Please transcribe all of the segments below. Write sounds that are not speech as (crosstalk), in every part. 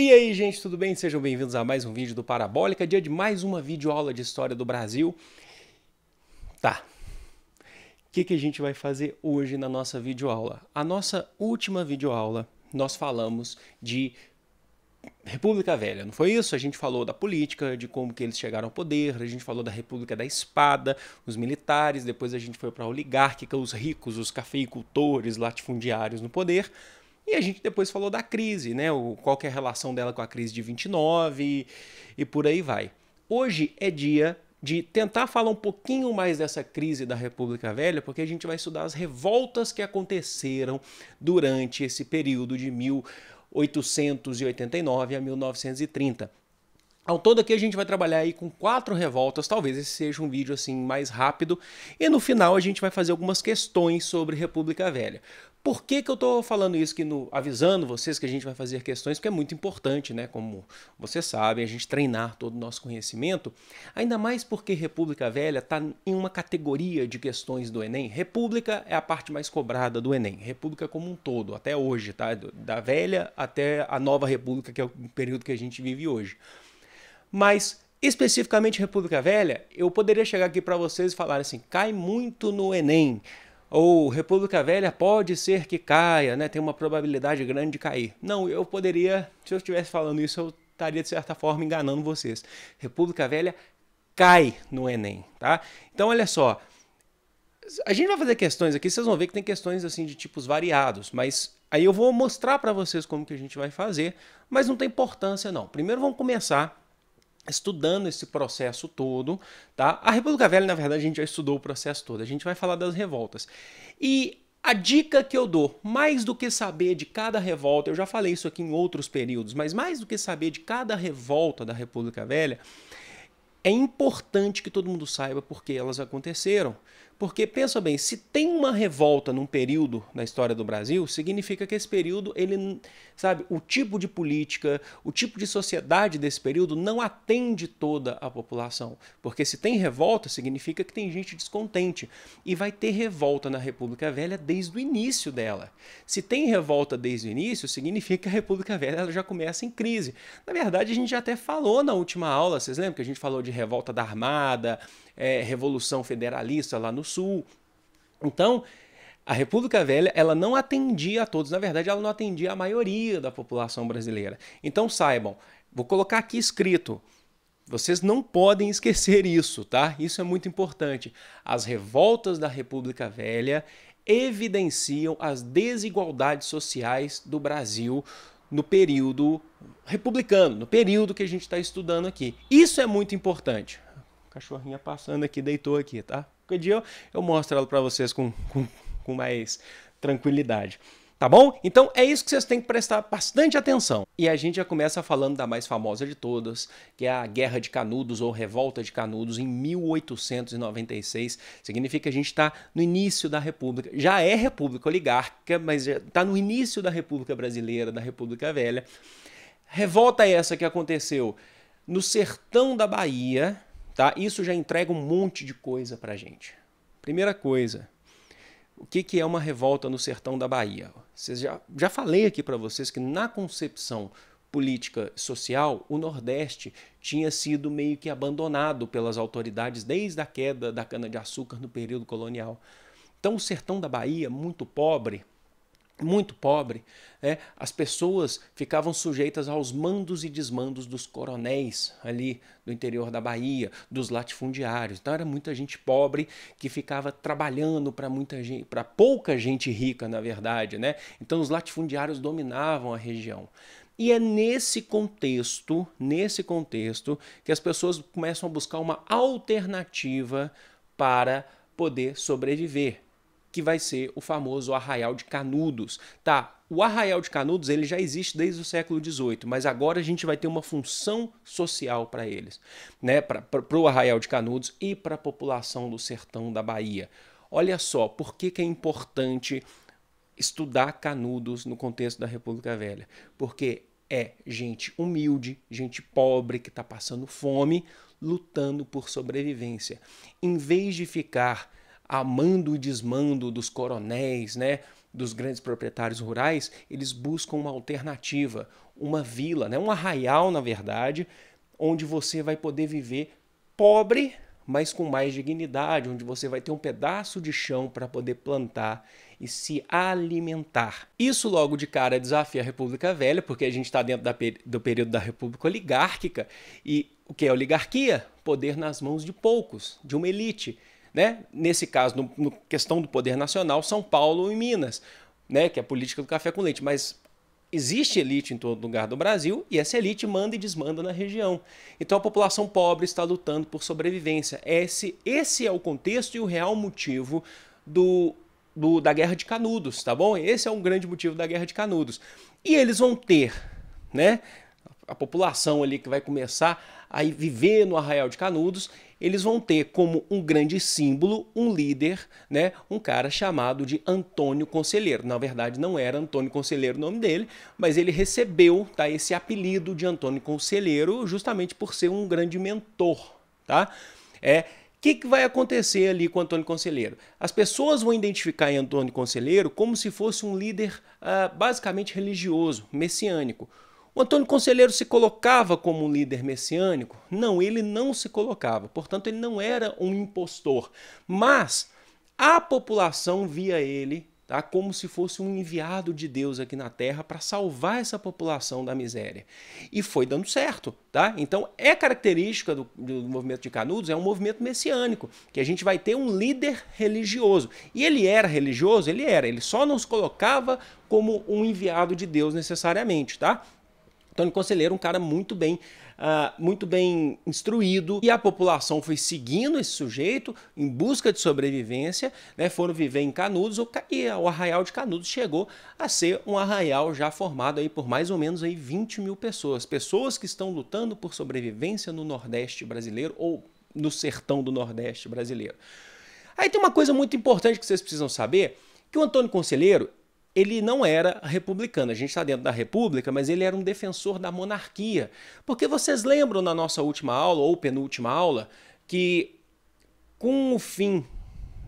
E aí, gente, tudo bem? Sejam bem-vindos a mais um vídeo do Parabólica, dia de mais uma videoaula de História do Brasil. Tá. O que, que a gente vai fazer hoje na nossa videoaula? A nossa última videoaula, nós falamos de República Velha, não foi isso? A gente falou da política, de como que eles chegaram ao poder, a gente falou da República da Espada, os militares, depois a gente foi para a oligárquica, os ricos, os cafeicultores, latifundiários no poder. E a gente depois falou da crise, né? O, qual é a relação dela com a crise de 29 e, e por aí vai. Hoje é dia de tentar falar um pouquinho mais dessa crise da República Velha, porque a gente vai estudar as revoltas que aconteceram durante esse período de 1889 a 1930. Ao todo aqui a gente vai trabalhar aí com quatro revoltas, talvez esse seja um vídeo assim mais rápido, e no final a gente vai fazer algumas questões sobre República Velha. Por que, que eu estou falando isso aqui, no, avisando vocês que a gente vai fazer questões, porque é muito importante, né? Como vocês sabem, a gente treinar todo o nosso conhecimento, ainda mais porque República Velha está em uma categoria de questões do Enem. República é a parte mais cobrada do Enem, República como um todo, até hoje, tá? Da velha até a nova República, que é o período que a gente vive hoje. Mas especificamente República Velha, eu poderia chegar aqui para vocês e falar assim: cai muito no Enem ou República Velha pode ser que caia, né? Tem uma probabilidade grande de cair. Não, eu poderia, se eu estivesse falando isso, eu estaria de certa forma enganando vocês. República Velha cai no Enem, tá? Então olha só, a gente vai fazer questões aqui, vocês vão ver que tem questões assim de tipos variados, mas aí eu vou mostrar para vocês como que a gente vai fazer, mas não tem importância não. Primeiro vamos começar estudando esse processo todo, tá? A República Velha, na verdade, a gente já estudou o processo todo. A gente vai falar das revoltas. E a dica que eu dou, mais do que saber de cada revolta, eu já falei isso aqui em outros períodos, mas mais do que saber de cada revolta da República Velha, é importante que todo mundo saiba por que elas aconteceram. Porque pensa bem, se tem uma revolta num período na história do Brasil, significa que esse período, ele, sabe, o tipo de política, o tipo de sociedade desse período não atende toda a população. Porque se tem revolta, significa que tem gente descontente e vai ter revolta na República Velha desde o início dela. Se tem revolta desde o início, significa que a República Velha ela já começa em crise. Na verdade, a gente já até falou na última aula, vocês lembram que a gente falou de revolta da Armada, é, Revolução Federalista lá no Sul. Então, a República Velha, ela não atendia a todos, na verdade, ela não atendia a maioria da população brasileira. Então, saibam, vou colocar aqui escrito, vocês não podem esquecer isso, tá? Isso é muito importante. As revoltas da República Velha evidenciam as desigualdades sociais do Brasil no período republicano, no período que a gente está estudando aqui. Isso é muito importante cachorrinha passando aqui, deitou aqui, tá? Qualquer dia eu, eu mostro ela para vocês com, com, com mais tranquilidade. Tá bom? Então é isso que vocês têm que prestar bastante atenção. E a gente já começa falando da mais famosa de todas, que é a Guerra de Canudos ou Revolta de Canudos em 1896. Significa que a gente está no início da República. Já é República Oligárquica, mas está no início da República Brasileira, da República Velha. Revolta é essa que aconteceu no sertão da Bahia, Tá? Isso já entrega um monte de coisa para gente. Primeira coisa, o que, que é uma revolta no sertão da Bahia? Vocês já, já falei aqui para vocês que na concepção política social, o Nordeste tinha sido meio que abandonado pelas autoridades desde a queda da cana-de-açúcar no período colonial. Então, o sertão da Bahia, muito pobre, muito pobre, né? as pessoas ficavam sujeitas aos mandos e desmandos dos coronéis ali do interior da Bahia, dos latifundiários. Então era muita gente pobre que ficava trabalhando para muita gente, para pouca gente rica, na verdade, né? Então os latifundiários dominavam a região. E é nesse contexto, nesse contexto, que as pessoas começam a buscar uma alternativa para poder sobreviver que vai ser o famoso Arraial de Canudos. Tá, o Arraial de Canudos ele já existe desde o século XVIII, mas agora a gente vai ter uma função social para eles, né? Para o Arraial de Canudos e para a população do sertão da Bahia. Olha só, por que, que é importante estudar Canudos no contexto da República Velha? Porque é gente humilde, gente pobre que está passando fome, lutando por sobrevivência. Em vez de ficar Amando e desmando dos coronéis, né? dos grandes proprietários rurais, eles buscam uma alternativa, uma vila, né? um arraial, na verdade, onde você vai poder viver pobre, mas com mais dignidade, onde você vai ter um pedaço de chão para poder plantar e se alimentar. Isso logo de cara desafia a República Velha, porque a gente está dentro da, do período da República Oligárquica, e o que é oligarquia? Poder nas mãos de poucos, de uma elite. Né? Nesse caso, no, no questão do poder nacional, São Paulo e Minas, né? que é a política do café com leite. Mas existe elite em todo lugar do Brasil e essa elite manda e desmanda na região. Então a população pobre está lutando por sobrevivência. Esse, esse é o contexto e o real motivo do, do, da Guerra de Canudos, tá bom? Esse é um grande motivo da Guerra de Canudos. E eles vão ter, né? a população ali que vai começar a viver no Arraial de Canudos, eles vão ter como um grande símbolo um líder, né, um cara chamado de Antônio Conselheiro. Na verdade, não era Antônio Conselheiro o nome dele, mas ele recebeu tá, esse apelido de Antônio Conselheiro justamente por ser um grande mentor. Tá? É, o que, que, vai acontecer ali com Antônio Conselheiro? As pessoas vão identificar em Antônio Conselheiro como se fosse um líder ah, basicamente religioso, messiânico. O Antônio Conselheiro se colocava como um líder messiânico? Não, ele não se colocava. Portanto, ele não era um impostor. Mas a população via ele tá, como se fosse um enviado de Deus aqui na Terra para salvar essa população da miséria. E foi dando certo. Tá? Então, é característica do, do movimento de Canudos, é um movimento messiânico, que a gente vai ter um líder religioso. E ele era religioso? Ele era. Ele só não se colocava como um enviado de Deus necessariamente. tá? Antônio Conselheiro, um cara muito bem, uh, muito bem instruído, e a população foi seguindo esse sujeito em busca de sobrevivência, né? Foram viver em Canudos, e o arraial de Canudos chegou a ser um arraial já formado aí por mais ou menos aí 20 mil pessoas, pessoas que estão lutando por sobrevivência no Nordeste brasileiro ou no sertão do Nordeste brasileiro. Aí tem uma coisa muito importante que vocês precisam saber, que o Antônio Conselheiro, ele não era republicano. A gente está dentro da República, mas ele era um defensor da monarquia. Porque vocês lembram na nossa última aula, ou penúltima aula, que com o fim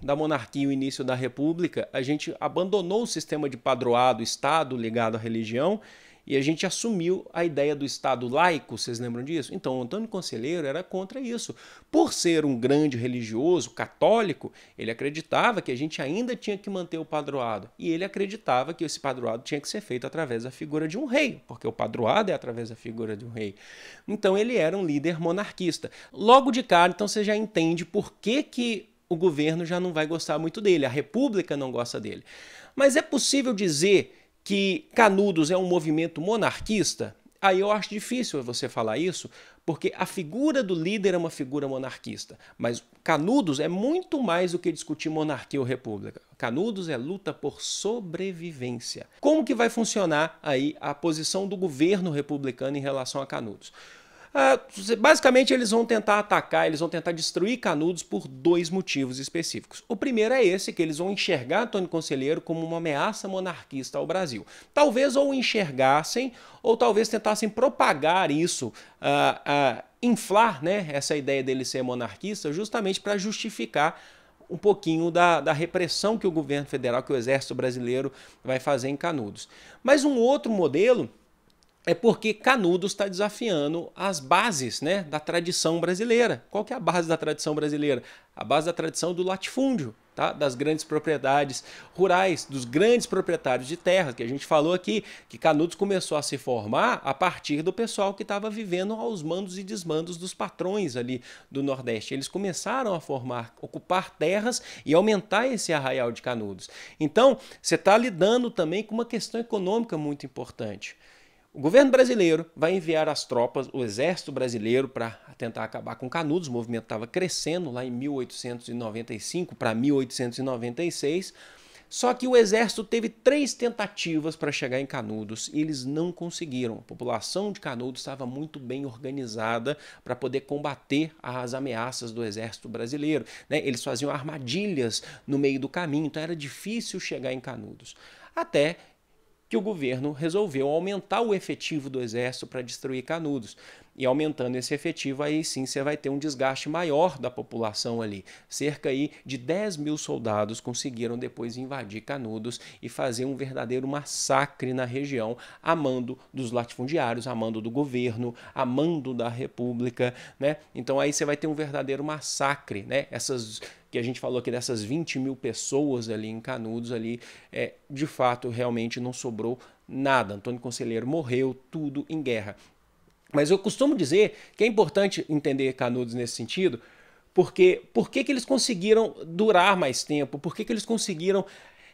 da monarquia e o início da República, a gente abandonou o sistema de padroado, Estado ligado à religião e a gente assumiu a ideia do Estado laico, vocês lembram disso? Então, Antônio Conselheiro era contra isso. Por ser um grande religioso católico, ele acreditava que a gente ainda tinha que manter o padroado. E ele acreditava que esse padroado tinha que ser feito através da figura de um rei, porque o padroado é através da figura de um rei. Então, ele era um líder monarquista. Logo de cara, então você já entende por que, que o governo já não vai gostar muito dele, a república não gosta dele. Mas é possível dizer que Canudos é um movimento monarquista, aí eu acho difícil você falar isso, porque a figura do líder é uma figura monarquista. Mas Canudos é muito mais do que discutir monarquia ou república. Canudos é luta por sobrevivência. Como que vai funcionar aí a posição do governo republicano em relação a Canudos? Uh, basicamente, eles vão tentar atacar, eles vão tentar destruir Canudos por dois motivos específicos. O primeiro é esse, que eles vão enxergar Tony Conselheiro como uma ameaça monarquista ao Brasil. Talvez ou enxergassem, ou talvez tentassem propagar isso, uh, uh, inflar né, essa ideia dele ser monarquista, justamente para justificar um pouquinho da, da, repressão que o governo federal, que o exército brasileiro vai fazer em Canudos. Mas um outro modelo é porque Canudos está desafiando as bases né, da tradição brasileira. Qual que é a base da tradição brasileira? A base da tradição do latifúndio, tá? das grandes propriedades rurais, dos grandes proprietários de terra, que a gente falou aqui, que Canudos começou a se formar a partir do pessoal que estava vivendo aos mandos e desmandos dos patrões ali do Nordeste. Eles começaram a formar, ocupar terras e aumentar esse arraial de Canudos. Então, você está lidando também com uma questão econômica muito importante. O governo brasileiro vai enviar as tropas, o exército brasileiro, para tentar acabar com Canudos. O movimento estava crescendo lá em 1895 para 1896. Só que o exército teve três tentativas para chegar em Canudos e eles não conseguiram. A população de Canudos estava muito bem organizada para poder combater as ameaças do exército brasileiro. Né? Eles faziam armadilhas no meio do caminho, então era difícil chegar em Canudos. Até que o governo resolveu aumentar o efetivo do exército para destruir Canudos e aumentando esse efetivo, aí sim você vai ter um desgaste maior da população ali. Cerca aí de 10 mil soldados conseguiram depois invadir Canudos e fazer um verdadeiro massacre na região, a mando dos latifundiários, a mando do governo, a mando da república, né? Então aí você vai ter um verdadeiro massacre, né? Essas que a gente falou aqui dessas 20 mil pessoas ali em Canudos ali, é, de fato realmente não sobrou nada. Antônio Conselheiro morreu tudo em guerra. Mas eu costumo dizer que é importante entender Canudos nesse sentido, porque por que eles conseguiram durar mais tempo? Por que eles conseguiram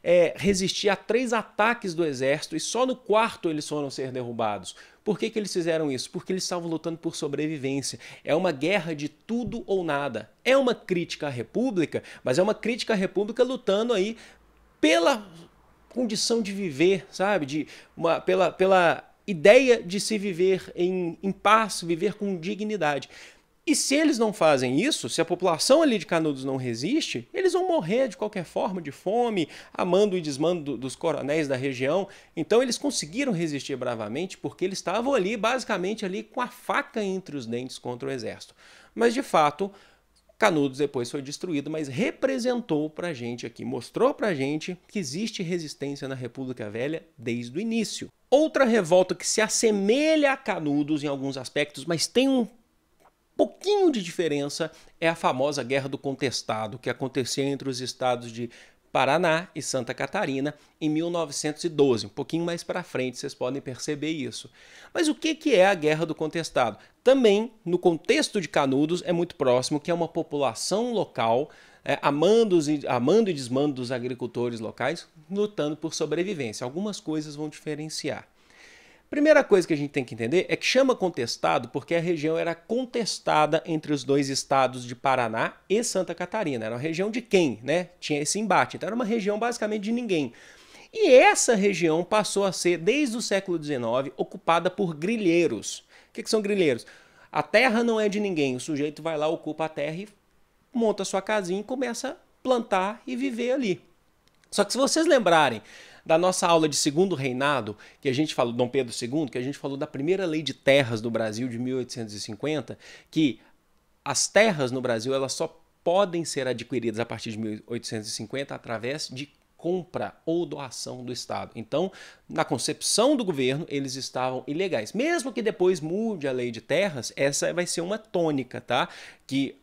é, resistir a três ataques do exército e só no quarto eles foram ser derrubados? Por que, que eles fizeram isso? Porque eles estavam lutando por sobrevivência. É uma guerra de tudo ou nada. É uma crítica à República, mas é uma crítica à República lutando aí pela condição de viver, sabe? De uma, pela, pela ideia de se viver em, em paz, viver com dignidade. E se eles não fazem isso, se a população ali de Canudos não resiste, eles vão morrer de qualquer forma, de fome, amando e desmando dos coronéis da região. Então eles conseguiram resistir bravamente porque eles estavam ali, basicamente ali, com a faca entre os dentes contra o exército. Mas de fato, Canudos depois foi destruído, mas representou pra gente aqui, mostrou pra gente que existe resistência na República Velha desde o início. Outra revolta que se assemelha a Canudos em alguns aspectos, mas tem um pouquinho de diferença, é a famosa Guerra do Contestado, que aconteceu entre os estados de Paraná e Santa Catarina em 1912. Um pouquinho mais para frente vocês podem perceber isso. Mas o que, que é a Guerra do Contestado? Também, no contexto de Canudos, é muito próximo, que é uma população local é, amando, e, amando e desmando dos agricultores locais, lutando por sobrevivência. Algumas coisas vão diferenciar. Primeira coisa que a gente tem que entender é que chama contestado porque a região era contestada entre os dois estados de Paraná e Santa Catarina. Era uma região de quem, né? Tinha esse embate. Então era uma região basicamente de ninguém. E essa região passou a ser, desde o século XIX, ocupada por grilheiros. O que, que são grilheiros? A terra não é de ninguém, o sujeito vai lá, ocupa a terra e monta sua casinha e começa a plantar e viver ali. Só que se vocês lembrarem da nossa aula de segundo reinado, que a gente falou, Dom Pedro II, que a gente falou da primeira lei de terras do Brasil de 1850, que as terras no Brasil elas só podem ser adquiridas a partir de 1850 através de compra ou doação do Estado. Então, na concepção do governo, eles estavam ilegais. Mesmo que depois mude a lei de terras, essa vai ser uma tônica, tá? Que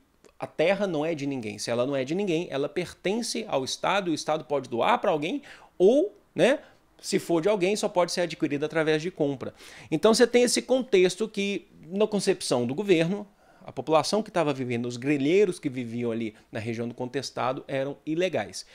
a terra não é de ninguém. Se ela não é de ninguém, ela pertence ao Estado, o Estado pode doar para alguém ou, né, se for de alguém, só pode ser adquirida através de compra. Então você tem esse contexto que, na concepção do governo, a população que estava vivendo, os grelheiros que viviam ali na região do contestado eram ilegais.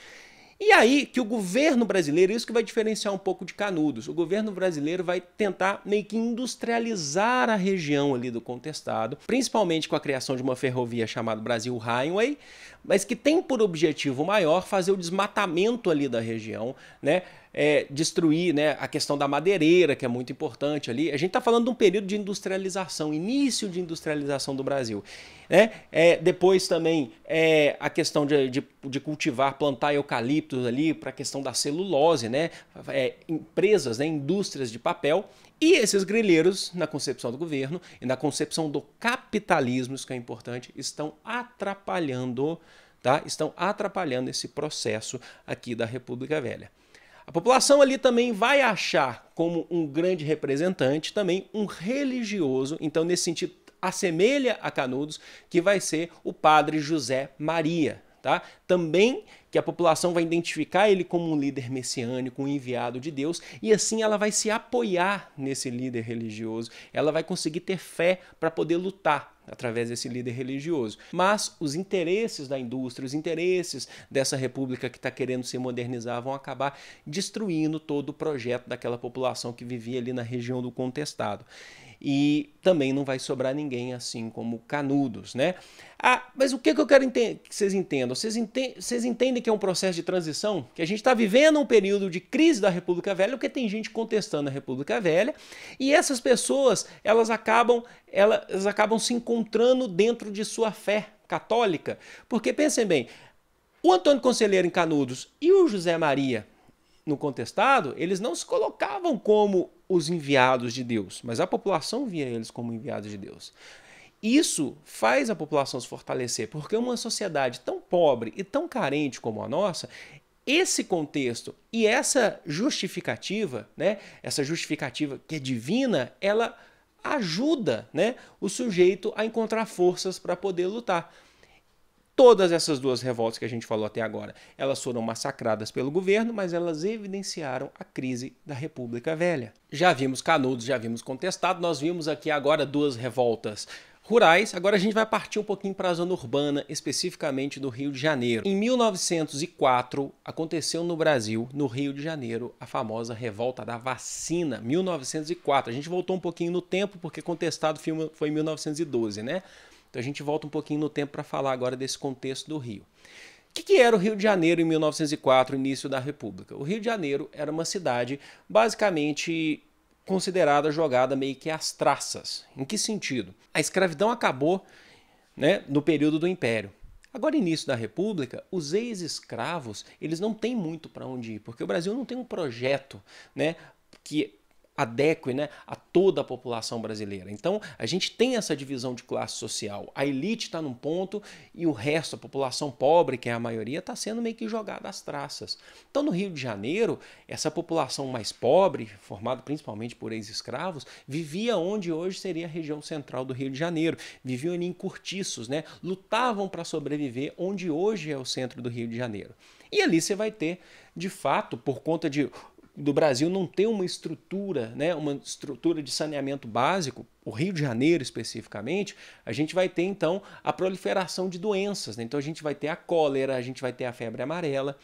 E aí que o governo brasileiro, isso que vai diferenciar um pouco de Canudos, o governo brasileiro vai tentar meio que industrializar a região ali do contestado, principalmente com a criação de uma ferrovia chamada Brasil Highway, mas que tem por objetivo maior fazer o desmatamento ali da região, né? É, destruir né, a questão da madeireira, que é muito importante ali. A gente está falando de um período de industrialização, início de industrialização do Brasil. Né? É, depois também é, a questão de, de, de cultivar, plantar eucalipto ali para a questão da celulose, né? É, empresas, né? indústrias de papel. E esses grileiros, na concepção do governo e na concepção do capitalismo, isso que é importante, estão atrapalhando, tá? Estão atrapalhando esse processo aqui da República Velha. A população ali também vai achar como um grande representante também um religioso, então nesse sentido assemelha a Canudos, que vai ser o padre José Maria, Tá? Também que a população vai identificar ele como um líder messiânico, um enviado de Deus, e assim ela vai se apoiar nesse líder religioso, ela vai conseguir ter fé para poder lutar através desse líder religioso. Mas os interesses da indústria, os interesses dessa república que está querendo se modernizar vão acabar destruindo todo o projeto daquela população que vivia ali na região do contestado e também não vai sobrar ninguém assim como Canudos, né? Ah, mas o que, que eu quero que vocês entendam? Vocês, ente vocês entendem que é um processo de transição? Que a gente está vivendo um período de crise da República Velha, porque tem gente contestando a República Velha, e essas pessoas elas acabam, elas acabam se encontrando dentro de sua fé católica. Porque pensem bem, o Antônio Conselheiro em Canudos e o José Maria no contestado, eles não se colocavam como os enviados de Deus, mas a população via eles como enviados de Deus. Isso faz a população se fortalecer, porque uma sociedade tão pobre e tão carente como a nossa, esse contexto e essa justificativa, né, essa justificativa que é divina, ela ajuda, né, o sujeito a encontrar forças para poder lutar. Todas essas duas revoltas que a gente falou até agora, elas foram massacradas pelo governo, mas elas evidenciaram a crise da República Velha. Já vimos Canudos, já vimos Contestado, nós vimos aqui agora duas revoltas rurais. Agora a gente vai partir um pouquinho para a zona urbana, especificamente do Rio de Janeiro. Em 1904, aconteceu no Brasil, no Rio de Janeiro, a famosa revolta da vacina, 1904. A gente voltou um pouquinho no tempo porque Contestado foi em 1912, né? Então a gente volta um pouquinho no tempo para falar agora desse contexto do Rio. O que, que, era o Rio de Janeiro em 1904, início da República? O Rio de Janeiro era uma cidade basicamente considerada jogada meio que às traças. Em que sentido? A escravidão acabou né, no período do Império. Agora, início da República, os ex-escravos eles não têm muito para onde ir, porque o Brasil não tem um projeto né, que adeque né, a toda a população brasileira. Então, a gente tem essa divisão de classe social. A elite está num ponto e o resto, a população pobre, que é a maioria, está sendo meio que jogada às traças. Então, no Rio de Janeiro, essa população mais pobre, formada principalmente por ex-escravos, vivia onde hoje seria a região central do Rio de Janeiro. Viviam ali em cortiços, né? lutavam para sobreviver onde hoje é o centro do Rio de Janeiro. E ali você vai ter, de fato, por conta de do Brasil não ter uma estrutura, né, uma estrutura de saneamento básico, o Rio de Janeiro especificamente, a gente vai ter então a proliferação de doenças. Né? Então a gente vai ter a cólera, a gente vai ter a febre amarela.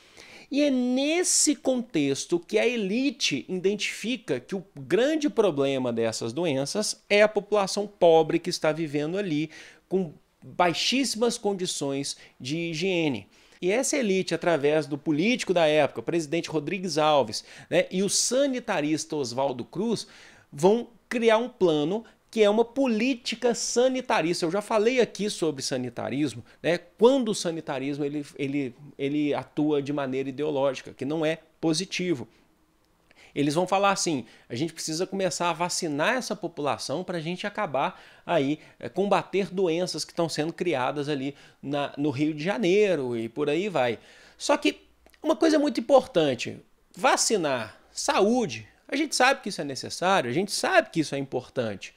E é nesse contexto que a elite identifica que o grande problema dessas doenças é a população pobre que está vivendo ali com baixíssimas condições de higiene. E essa elite, através do político da época, o presidente Rodrigues Alves, né, e o sanitarista Oswaldo Cruz, vão criar um plano que é uma política sanitarista. Eu já falei aqui sobre sanitarismo, né? Quando o sanitarismo ele, ele, ele atua de maneira ideológica, que não é positivo eles vão falar assim: a gente precisa começar a vacinar essa população para a gente acabar aí, é, combater doenças que estão sendo criadas ali na, no Rio de Janeiro e por aí vai. Só que uma coisa muito importante: vacinar saúde. A gente sabe que isso é necessário, a gente sabe que isso é importante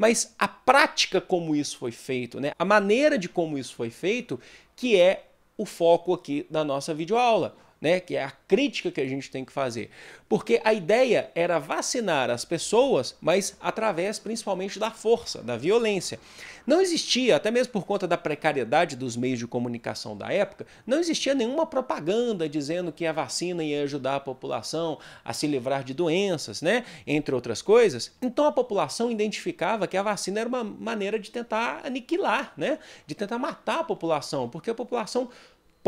mas a prática como isso foi feito, né? a maneira de como isso foi feito, que é o foco aqui da nossa videoaula né? Que é a crítica que a gente tem que fazer. Porque a ideia era vacinar as pessoas, mas através principalmente da força, da violência. Não existia, até mesmo por conta da precariedade dos meios de comunicação da época, não existia nenhuma propaganda dizendo que a vacina ia ajudar a população a se livrar de doenças, né? Entre outras coisas. Então a população identificava que a vacina era uma maneira de tentar aniquilar, né? De tentar matar a população, porque a população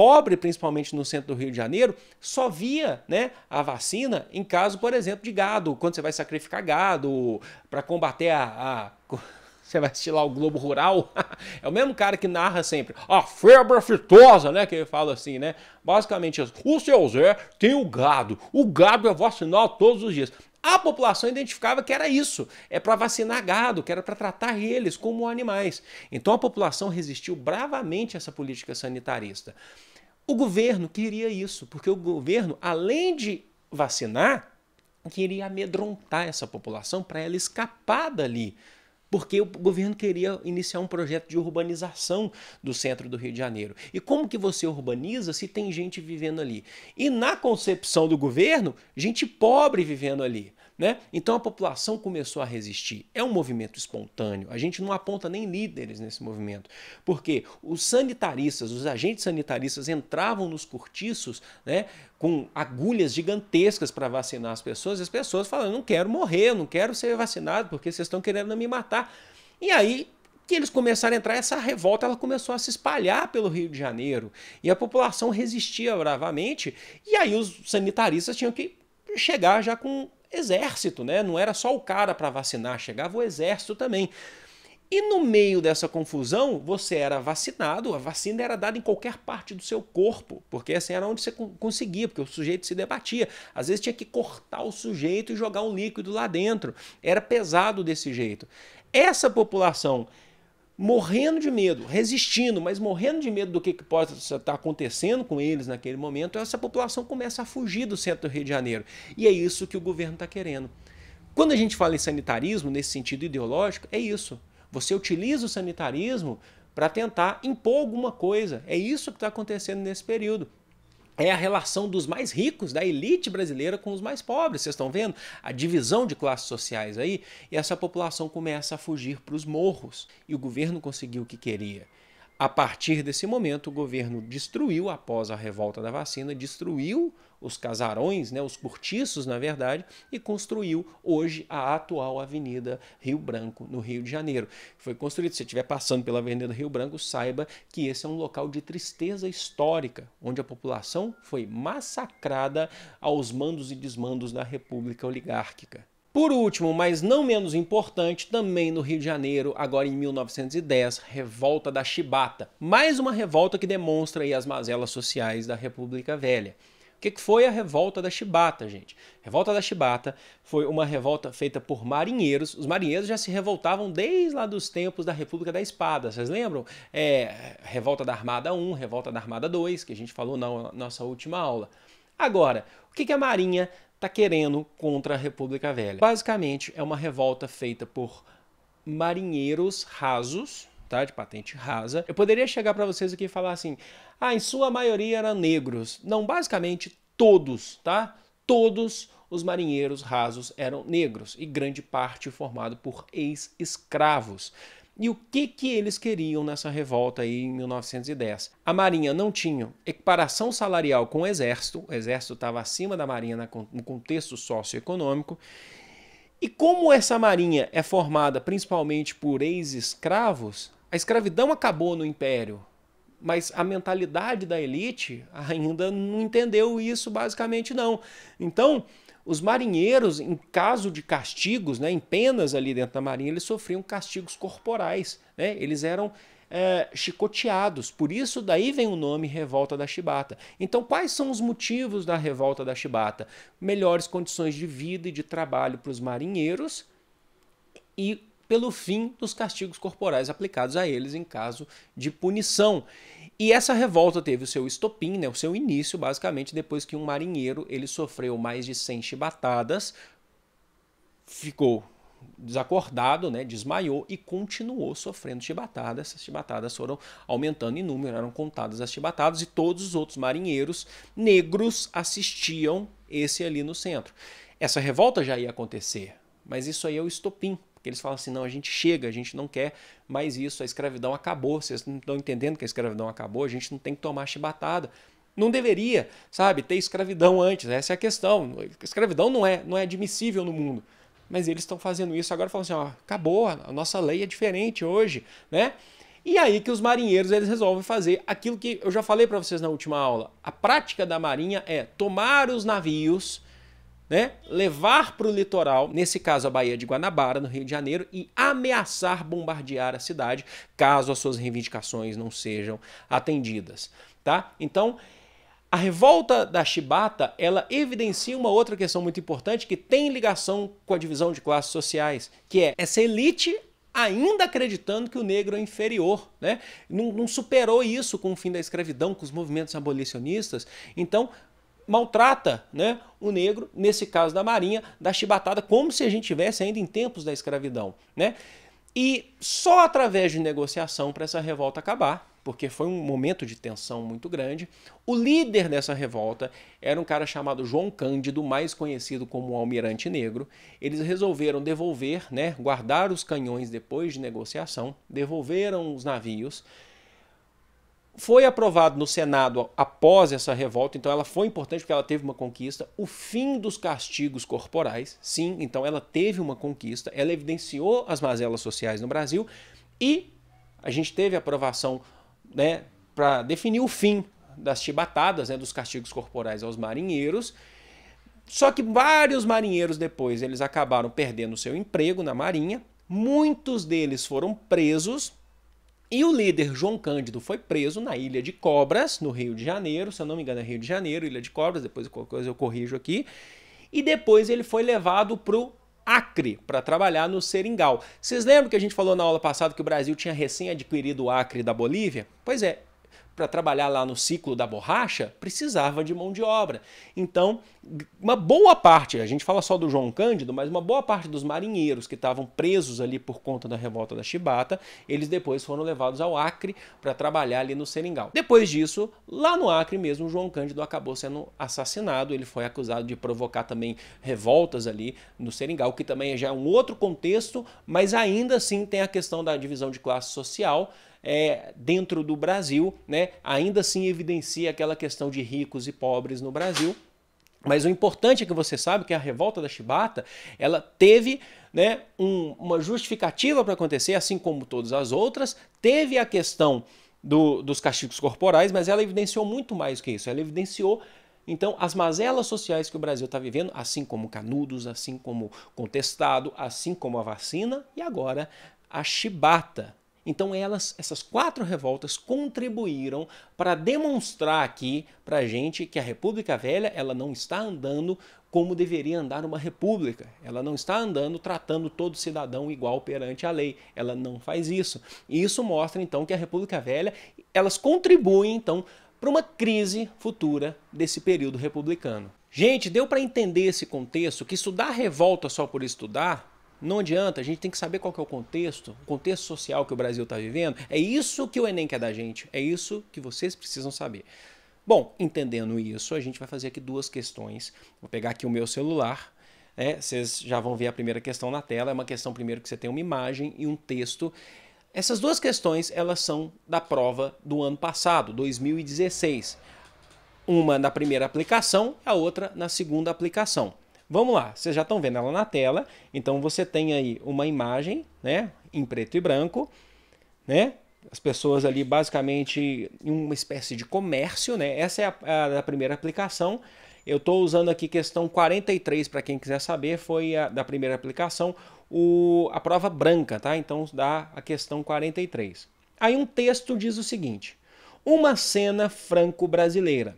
pobre, principalmente no centro do Rio de Janeiro, só via né, a vacina em caso, por exemplo, de gado, quando você vai sacrificar gado para combater a, a. (laughs) Você vai assistir lá o Globo Rural. (laughs) é o mesmo cara que narra sempre. A febre aftosa, né? Que ele fala assim, né? Basicamente isso. Assim, o seu Zé tem o gado. O gado é vacinado todos os dias. A população identificava que era isso, é para vacinar gado, que era para tratar eles como animais. Então a população resistiu bravamente a essa política sanitarista. O governo queria isso, porque o governo, além de vacinar, queria amedrontar essa população para ela escapar dali. Porque o governo queria iniciar um projeto de urbanização do centro do Rio de Janeiro. E como que você urbaniza se tem gente vivendo ali? E na concepção do governo, gente pobre vivendo ali. Né? Então a população começou a resistir. É um movimento espontâneo. A gente não aponta nem líderes nesse movimento, porque os sanitaristas, os agentes sanitaristas entravam nos cortiços, né, com agulhas gigantescas para vacinar as pessoas. E as pessoas falando: "Não quero morrer, não quero ser vacinado, porque vocês estão querendo me matar". E aí que eles começaram a entrar, essa revolta ela começou a se espalhar pelo Rio de Janeiro e a população resistia bravamente. E aí os sanitaristas tinham que chegar já com exército, né? Não era só o cara para vacinar, chegava o exército também. E no meio dessa confusão, você era vacinado, a vacina era dada em qualquer parte do seu corpo, porque assim era onde você conseguia, porque o sujeito se debatia. Às vezes tinha que cortar o sujeito e jogar um líquido lá dentro. Era pesado desse jeito. Essa população morrendo de medo, resistindo, mas morrendo de medo do que, que pode estar acontecendo com eles naquele momento, essa população começa a fugir do centro do Rio de Janeiro. E é isso que o governo está querendo. Quando a gente fala em sanitarismo, nesse sentido ideológico, é isso. Você utiliza o sanitarismo para tentar impor alguma coisa. É isso que está acontecendo nesse período é a relação dos mais ricos, da elite brasileira, com os mais pobres. Vocês estão vendo a divisão de classes sociais aí? E essa população começa a fugir para os morros. E o governo conseguiu o que queria a partir desse momento, o governo destruiu, após a revolta da vacina, destruiu os casarões, né, os cortiços, na verdade, e construiu hoje a atual Avenida Rio Branco, no Rio de Janeiro. Foi construído, se você estiver passando pela Avenida Rio Branco, saiba que esse é um local de tristeza histórica, onde a população foi massacrada aos mandos e desmandos da República Oligárquica. Por último, mas não menos importante, também no Rio de Janeiro, agora em 1910, revolta da Chibata. Mais uma revolta que demonstra as mazelas sociais da República Velha. O que foi a revolta da Chibata, gente? A revolta da Chibata foi uma revolta feita por marinheiros. Os marinheiros já se revoltavam desde lá dos tempos da República da Espada. Vocês lembram? É, revolta da Armada 1, revolta da Armada 2, que a gente falou na nossa última aula. Agora, o que a Marinha está querendo contra a República Velha. Basicamente, é uma revolta feita por marinheiros rasos, tá? De patente rasa. Eu poderia chegar para vocês aqui e falar assim: "Ah, em sua maioria eram negros". Não, basicamente todos, tá? Todos os marinheiros rasos eram negros e grande parte formado por ex-escravos. E o que, que eles queriam nessa revolta aí em 1910? A Marinha não tinha equiparação salarial com o Exército, o Exército estava acima da Marinha no contexto socioeconômico, e como essa marinha é formada principalmente por ex-escravos, a escravidão acabou no império, mas a mentalidade da elite ainda não entendeu isso basicamente não. Então, os marinheiros, em caso de castigos, né, em penas ali dentro da marinha, eles sofriam castigos corporais. Né? Eles eram é, chicoteados. Por isso, daí vem o nome Revolta da Chibata. Então, quais são os motivos da Revolta da Chibata? Melhores condições de vida e de trabalho para os marinheiros e pelo fim dos castigos corporais aplicados a eles em caso de punição. E essa revolta teve o seu estopim, né, o seu início, basicamente, depois que um marinheiro ele sofreu mais de 100 chibatadas, ficou desacordado, né, desmaiou e continuou sofrendo chibatadas. Essas chibatadas foram aumentando em número, eram contadas as chibatadas e todos os outros marinheiros negros assistiam esse ali no centro. Essa revolta já ia acontecer, mas isso aí é o estopim porque eles falam assim: não, a gente chega, a gente não quer mais isso, a escravidão acabou, vocês não estão entendendo que a escravidão acabou, a gente não tem que tomar chibatada. Não deveria, sabe, ter escravidão antes, essa é a questão. A escravidão não é, não é admissível no mundo. Mas eles estão fazendo isso agora, falando assim: ó, acabou, a nossa lei é diferente hoje, né? E aí que os marinheiros eles resolvem fazer aquilo que eu já falei para vocês na última aula. A prática da marinha é tomar os navios né, levar para o litoral, nesse caso a Baía de Guanabara, no Rio de Janeiro, e ameaçar bombardear a cidade caso as suas reivindicações não sejam atendidas. Tá? Então, a revolta da Chibata, ela evidencia uma outra questão muito importante que tem ligação com a divisão de classes sociais, que é essa elite ainda acreditando que o negro é inferior, né? Não, não, superou isso com o fim da escravidão, com os movimentos abolicionistas. Então, maltrata né, o negro, nesse caso da Marinha, da chibatada, como se a gente tivesse ainda em tempos da escravidão. Né? E só através de negociação para essa revolta acabar, porque foi um momento de tensão muito grande, o líder dessa revolta era um cara chamado João Cândido, mais conhecido como Almirante Negro. Eles resolveram devolver, né, guardar os canhões depois de negociação, devolveram os navios foi aprovado no Senado após essa revolta, então ela foi importante porque ela teve uma conquista. O fim dos castigos corporais, sim, então ela teve uma conquista, ela evidenciou as mazelas sociais no Brasil e a gente teve aprovação né, para definir o fim das chibatadas, né, dos castigos corporais aos marinheiros. Só que vários marinheiros depois eles acabaram perdendo seu emprego na Marinha, muitos deles foram presos e o líder João Cândido foi preso na Ilha de Cobras, no Rio de Janeiro, se eu não me engano é Rio de Janeiro, Ilha de Cobras, depois qualquer coisa eu corrijo aqui. E depois ele foi levado para o Acre para trabalhar no Seringal. Vocês lembram que a gente falou na aula passada que o Brasil tinha recém adquirido o Acre da Bolívia? Pois é, para trabalhar lá no ciclo da borracha, precisava de mão de obra. Então, uma boa parte, a gente fala só do João Cândido, mas uma boa parte dos marinheiros que estavam presos ali por conta da revolta da Chibata, eles depois foram levados ao Acre para trabalhar ali no Seringal. Depois disso, lá no Acre mesmo, João Cândido acabou sendo assassinado, ele foi acusado de provocar também revoltas ali no Seringal, que também já é um outro contexto, mas ainda assim tem a questão da divisão de classe social, é, dentro do Brasil, né, ainda assim evidencia aquela questão de ricos e pobres no Brasil. Mas o importante é que você sabe que a revolta da Chibata, ela teve né, um, uma justificativa para acontecer, assim como todas as outras, teve a questão do, dos castigos corporais, mas ela evidenciou muito mais que isso. Ela evidenciou então, as mazelas sociais que o Brasil está vivendo, assim como Canudos, assim como Contestado, assim como a vacina e agora a chibata. Então elas, essas quatro revoltas contribuíram para demonstrar aqui para a gente que a República Velha ela não está andando como deveria andar uma república. Ela não está andando tratando todo cidadão igual perante a lei. Ela não faz isso. E isso mostra então que a República Velha elas contribuem então para uma crise futura desse período republicano. Gente, deu para entender esse contexto que estudar revolta só por estudar não adianta, a gente tem que saber qual que é o contexto, o contexto social que o Brasil está vivendo. É isso que o Enem quer da gente, é isso que vocês precisam saber. Bom, entendendo isso, a gente vai fazer aqui duas questões. Vou pegar aqui o meu celular. É, vocês já vão ver a primeira questão na tela. É uma questão, primeiro, que você tem uma imagem e um texto. Essas duas questões, elas são da prova do ano passado, 2016. Uma na primeira aplicação, a outra na segunda aplicação. Vamos lá, vocês já estão vendo ela na tela. Então você tem aí uma imagem, né, em preto e branco, né? As pessoas ali basicamente em uma espécie de comércio, né? Essa é a, a, a primeira aplicação. Eu estou usando aqui questão 43 para quem quiser saber, foi a, da primeira aplicação, o, a prova branca, tá? Então dá a questão 43. Aí um texto diz o seguinte: uma cena franco-brasileira.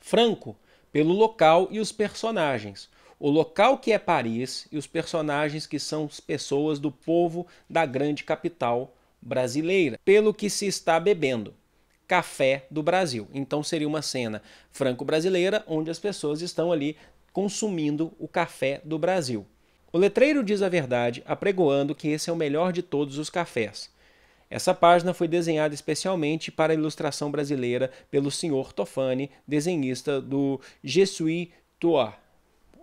Franco pelo local e os personagens. O local que é Paris e os personagens que são as pessoas do povo da grande capital brasileira, pelo que se está bebendo. Café do Brasil. Então seria uma cena franco-brasileira onde as pessoas estão ali consumindo o café do Brasil. O letreiro diz a verdade, apregoando que esse é o melhor de todos os cafés. Essa página foi desenhada especialmente para a ilustração brasileira pelo Sr. Tofani, desenhista do Jesuit Toa.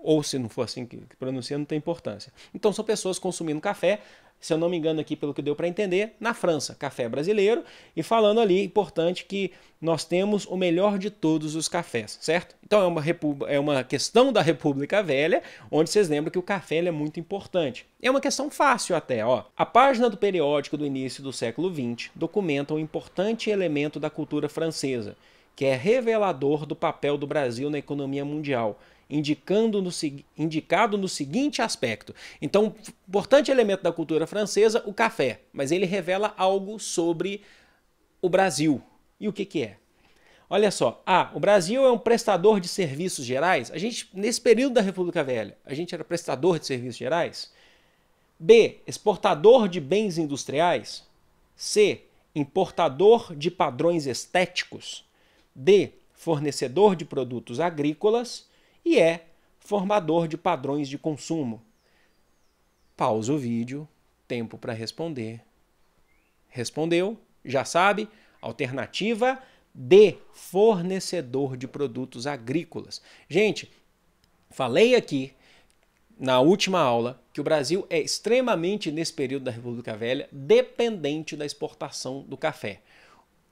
Ou se não for assim que pronuncia, não tem importância. Então são pessoas consumindo café, se eu não me engano aqui pelo que deu para entender, na França, café brasileiro, e falando ali, importante que nós temos o melhor de todos os cafés, certo? Então é uma, é uma questão da República Velha, onde vocês lembram que o café é muito importante. É uma questão fácil até, ó. A página do periódico do início do século XX documenta um importante elemento da cultura francesa, que é revelador do papel do Brasil na economia mundial – indicando no, indicado no seguinte aspecto. Então, importante elemento da cultura francesa, o café, mas ele revela algo sobre o Brasil. E o que, que é? Olha só, ah, o Brasil é um prestador de serviços gerais. A gente, nesse período da República Velha, a gente era prestador de serviços gerais. B, exportador de bens industriais. C, importador de padrões estéticos. D, fornecedor de produtos agrícolas e é formador de padrões de consumo. Pausa o vídeo, tempo para responder. Respondeu? Já sabe? Alternativa D, fornecedor de produtos agrícolas. Gente, falei aqui na última aula que o Brasil é extremamente, nesse período da República Velha, dependente da exportação do café.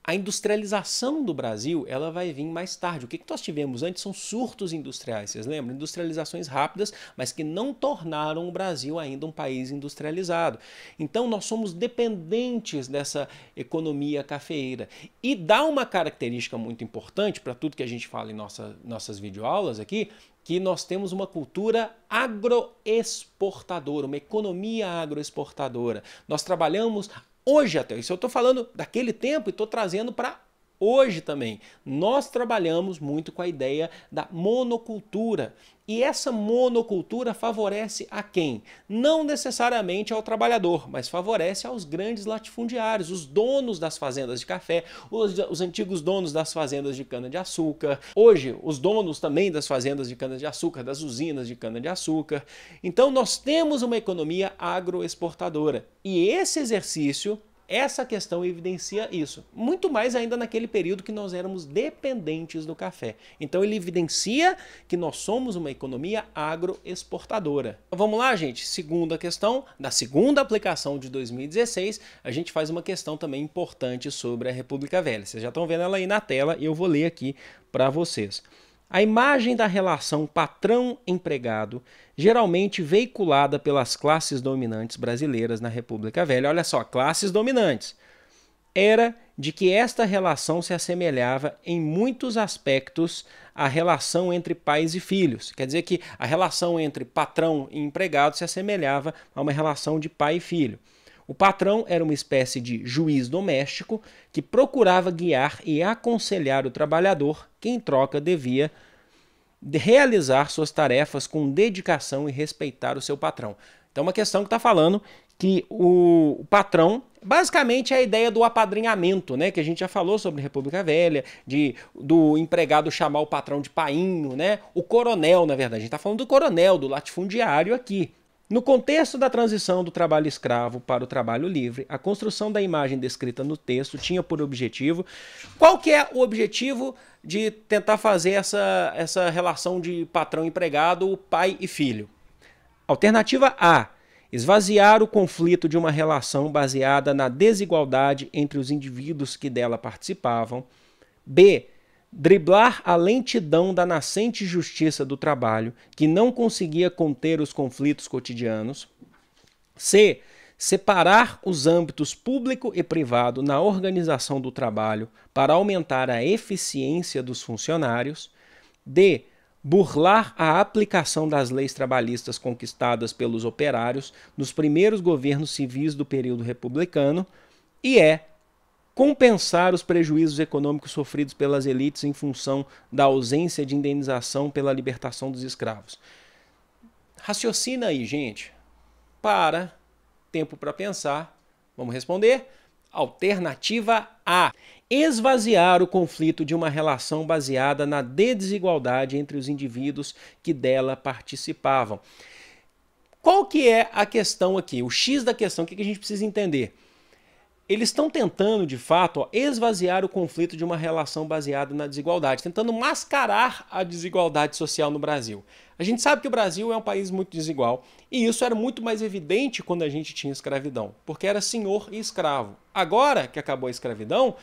A industrialização do Brasil ela vai vir mais tarde. O que, que nós tivemos antes são surtos industriais, vocês lembram? Industrializações rápidas, mas que não tornaram o Brasil ainda um país industrializado. Então nós somos dependentes dessa economia cafeeira. E dá uma característica muito importante para tudo que a gente fala em nossa, nossas videoaulas aqui, que nós temos uma cultura agroexportadora, uma economia agroexportadora. Nós trabalhamos hoje até. Isso eu estou falando daquele tempo e estou trazendo para hoje também. Nós trabalhamos muito com a ideia da monocultura. E essa monocultura favorece a quem? Não necessariamente ao trabalhador, mas favorece aos grandes latifundiários, os donos das fazendas de café, os, os antigos donos das fazendas de cana-de-açúcar, hoje os donos também das fazendas de cana-de-açúcar, das usinas de cana-de-açúcar. Então nós temos uma economia agroexportadora. E esse exercício essa questão evidencia isso, muito mais ainda naquele período que nós éramos dependentes do café. Então ele evidencia que nós somos uma economia agroexportadora. vamos lá, gente. Segunda questão, da segunda aplicação de 2016, a gente faz uma questão também importante sobre a República Velha. Vocês já estão vendo ela aí na tela e eu vou ler aqui para vocês. A imagem da relação patrão-empregado, geralmente veiculada pelas classes dominantes brasileiras na República Velha, olha só, classes dominantes, era de que esta relação se assemelhava em muitos aspectos à relação entre pais e filhos. Quer dizer que a relação entre patrão e empregado se assemelhava a uma relação de pai e filho. O patrão era uma espécie de juiz doméstico que procurava guiar e aconselhar o trabalhador, que em troca devia realizar suas tarefas com dedicação e respeitar o seu patrão. Então, uma questão que está falando que o patrão basicamente é a ideia do apadrinhamento, né? Que a gente já falou sobre República Velha, de do empregado chamar o patrão de painho, né? O coronel, na verdade, a gente está falando do coronel, do latifundiário aqui. No contexto da transição do trabalho escravo para o trabalho livre, a construção da imagem descrita no texto tinha por objetivo. Qual que é o objetivo de tentar fazer essa, essa relação de patrão-empregado, pai e filho? Alternativa A: esvaziar o conflito de uma relação baseada na desigualdade entre os indivíduos que dela participavam. B: Driblar a lentidão da nascente justiça do trabalho, que não conseguia conter os conflitos cotidianos. C. Separar os âmbitos público e privado na organização do trabalho para aumentar a eficiência dos funcionários. D. Burlar a aplicação das leis trabalhistas conquistadas pelos operários nos primeiros governos civis do período republicano. E E compensar os prejuízos econômicos sofridos pelas elites em função da ausência de indenização pela libertação dos escravos. Raciocina aí, gente. Para, tempo para pensar. Vamos responder? Alternativa A: esvaziar o conflito de uma relação baseada na desigualdade entre os indivíduos que dela participavam. Qual que é a questão aqui? O X da questão, o que a gente precisa entender? eles estão tentando, de fato, ó, esvaziar o conflito de uma relação baseada na desigualdade, tentando mascarar a desigualdade social no Brasil. A gente sabe que o Brasil é um país muito desigual, e isso era muito mais evidente quando a gente tinha escravidão, porque era senhor e escravo. Agora que acabou a escravidão,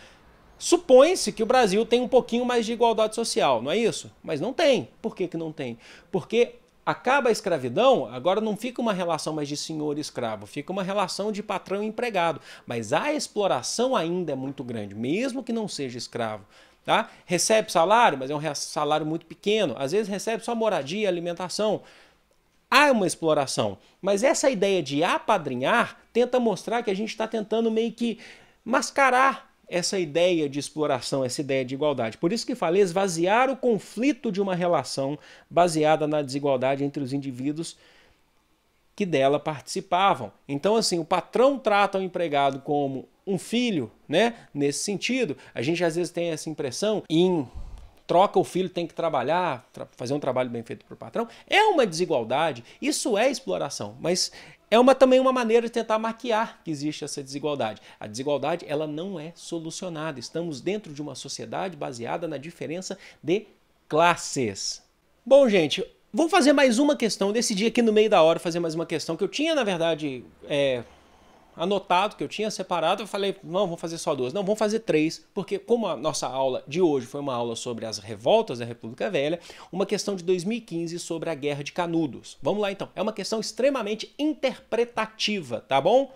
Supõe-se que o Brasil tem um pouquinho mais de igualdade social, não é isso? Mas não tem. Por que, que não tem? Porque acaba a escravidão, agora não fica uma relação mais de senhor e escravo, fica uma relação de patrão e empregado. Mas a exploração ainda é muito grande, mesmo que não seja escravo. Tá? Recebe salário, mas é um salário muito pequeno. Às vezes recebe só moradia, alimentação. Há uma exploração. Mas essa ideia de apadrinhar tenta mostrar que a gente está tentando meio que mascarar essa ideia de exploração, essa ideia de igualdade. Por isso que falei esvaziar o conflito de uma relação baseada na desigualdade entre os indivíduos que dela participavam. Então, assim, o patrão trata o empregado como um filho, né? Nesse sentido, a gente às vezes tem essa impressão em troca o filho tem que trabalhar, fazer um trabalho bem feito para o patrão. É uma desigualdade, isso é exploração, mas é uma, também uma maneira de tentar maquiar que existe essa desigualdade. A desigualdade ela não é solucionada. Estamos dentro de uma sociedade baseada na diferença de classes. Bom, gente, vou fazer mais uma questão. Eu decidi aqui no meio da hora fazer mais uma questão que eu tinha, na verdade, é, anotado, que eu tinha separado, eu falei, não, vamos fazer só duas. Não, vamos fazer três, porque como a nossa aula de hoje foi uma aula sobre as revoltas da República Velha, uma questão de 2015 sobre a Guerra de Canudos. Vamos lá então. É uma questão extremamente interpretativa, tá bom?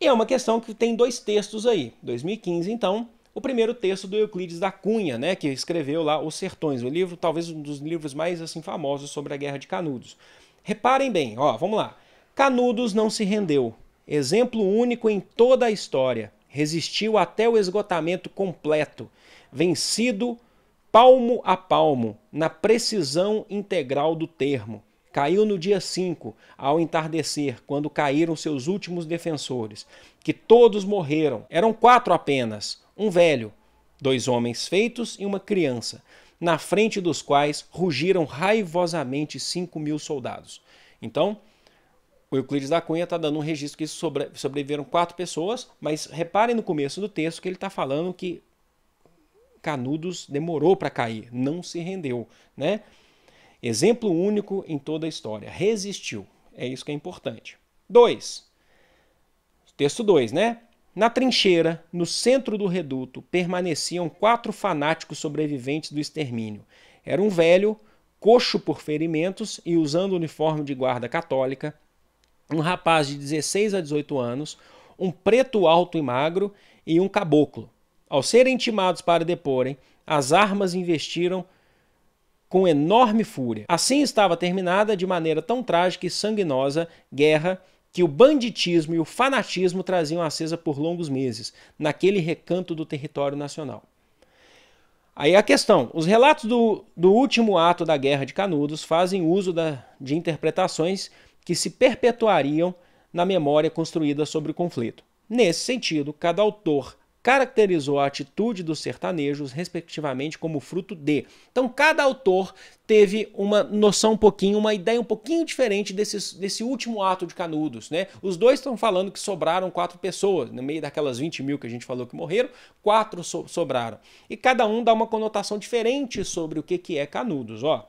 E é uma questão que tem dois textos aí. 2015, então, o primeiro texto do Euclides da Cunha, né, que escreveu lá Os Sertões, o livro, talvez um dos livros mais assim famosos sobre a Guerra de Canudos. Reparem bem, ó, vamos lá. Canudos não se rendeu exemplo único em toda a história, resistiu até o esgotamento completo, vencido palmo a palmo, na precisão integral do termo. Caiu no dia 5, ao entardecer, quando caíram seus últimos defensores, que todos morreram. Eram quatro apenas: um velho, dois homens feitos e uma criança, na frente dos quais rugiram raivosamente cinco mil soldados. Então, Euclides da Cunha está dando um registro que sobre, sobreviveram quatro pessoas, mas reparem no começo do texto que ele está falando que Canudos demorou para cair, não se rendeu, né? Exemplo único em toda a história, resistiu. É isso que é importante. 2. Texto 2, né? Na trincheira, no centro do reduto, permaneciam quatro fanáticos sobreviventes do extermínio. Era um velho, coxo por ferimentos e usando o uniforme de guarda católica, um rapaz de 16 a 18 anos, um preto alto e magro e um caboclo. Ao serem intimados para deporem, as armas investiram com enorme fúria. Assim estava terminada, de maneira tão trágica e sanguinosa, guerra que o banditismo e o fanatismo traziam acesa por longos meses, naquele recanto do território nacional. Aí a questão: os relatos do, do último ato da Guerra de Canudos fazem uso da, de interpretações que se perpetuariam na memória construída sobre o conflito. Nesse sentido, cada autor caracterizou a atitude dos sertanejos, respectivamente, como fruto de. Então, cada autor teve uma noção um pouquinho, uma ideia um pouquinho diferente desse, desse último ato de Canudos, né? Os dois estão falando que sobraram quatro pessoas, no meio daquelas 20 mil que a gente falou que morreram, quatro so sobraram. E cada um dá uma conotação diferente sobre o que, que é Canudos, ó.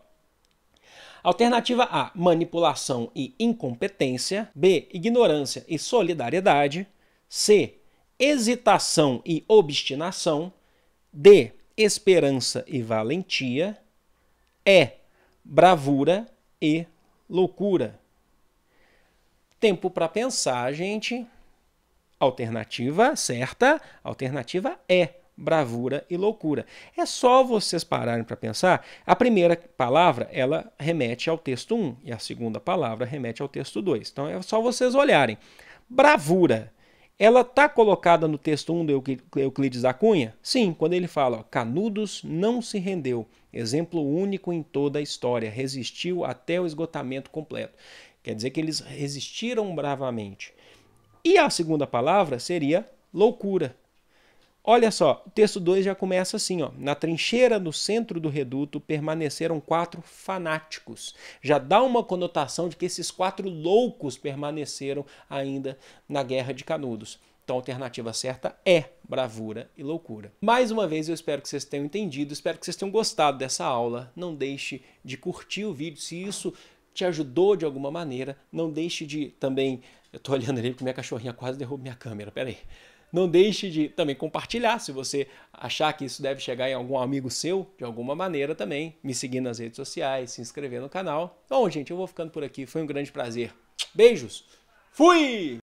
Alternativa A: manipulação e incompetência. B: ignorância e solidariedade. C: hesitação e obstinação. D: esperança e valentia. E: bravura e loucura. Tempo para pensar, gente. Alternativa certa, alternativa E bravura e loucura. É só vocês pararem para pensar. A primeira palavra, ela remete ao texto 1 e a segunda palavra remete ao texto 2. Então é só vocês olharem. Bravura. Ela está colocada no texto 1 do Euclides da Cunha? Sim, quando ele fala, ó, Canudos não se rendeu, exemplo único em toda a história, resistiu até o esgotamento completo. Quer dizer que eles resistiram bravamente. E a segunda palavra seria loucura. Olha só, o texto 2 já começa assim, ó. Na trincheira no centro do reduto permaneceram quatro fanáticos. Já dá uma conotação de que esses quatro loucos permaneceram ainda na guerra de Canudos. Então a alternativa certa é bravura e loucura. Mais uma vez eu espero que vocês tenham entendido, espero que vocês tenham gostado dessa aula. Não deixe de curtir o vídeo se isso te ajudou de alguma maneira. Não deixe de também, eu tô olhando ali porque minha cachorrinha quase derrubou minha câmera. Pera aí. Não deixe de também compartilhar se você achar que isso deve chegar em algum amigo seu, de alguma maneira também. Me seguir nas redes sociais, se inscrever no canal. Bom, gente, eu vou ficando por aqui. Foi um grande prazer. Beijos. Fui!